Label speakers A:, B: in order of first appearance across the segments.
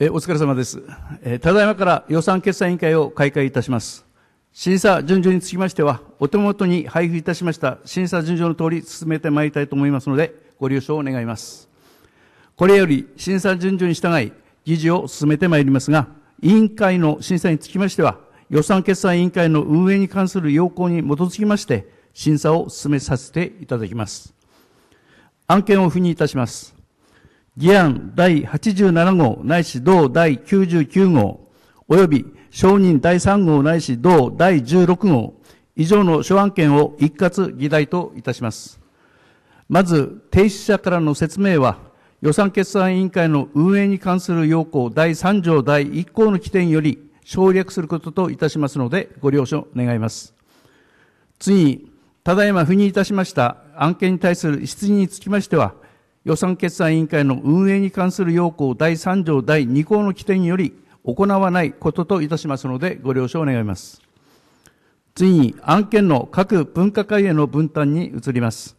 A: えお疲れ様です、えただいまから予算決算委員会を開会いたします。審査順序につきましては、お手元に配布いたしました審査順序の通り進めてまいりたいと思いますので、ご了承を願います。これより審査順序に従い、議事を進めてまいりますが、委員会の審査につきましては、予算決算委員会の運営に関する要項に基づきまして、審査を進めさせていただきます。案件を付任いたします。議案第87号ないし同第99号、及び承認第3号ないし同第16号、以上の諸案件を一括議題といたします。まず、提出者からの説明は、予算決算委員会の運営に関する要項第3条第1項の規定により省略することといたしますので、ご了承願います。次に、ただいま赴任いたしました案件に対する質疑につきましては、予算決算委員会の運営に関する要項第3条第2項の規定により行わないことといたしますのでご了承願います。次に案件の各分科会への分担に移ります。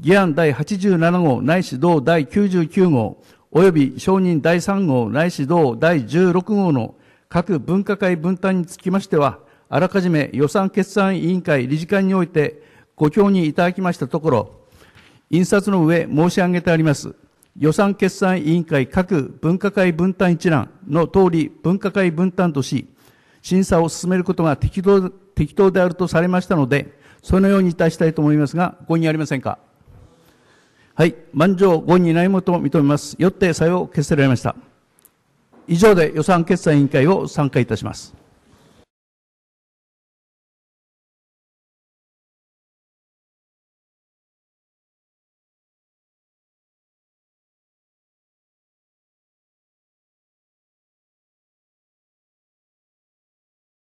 A: 議案第87号内市導第99号及び承認第3号内市導第16号の各分科会分担につきましては、あらかじめ予算決算委員会理事会においてご協議いただきましたところ、印刷の上申し上げてあります。予算決算委員会各分科会分担一覧の通り分科会分担とし、審査を進めることが適当適当であるとされましたので、そのようにいたしたいと思いますが、ご意議ありませんか。はい、満場ご意議ないもと認めます。よって採用を決せられました。以上で予算決算委員会を参加いたします。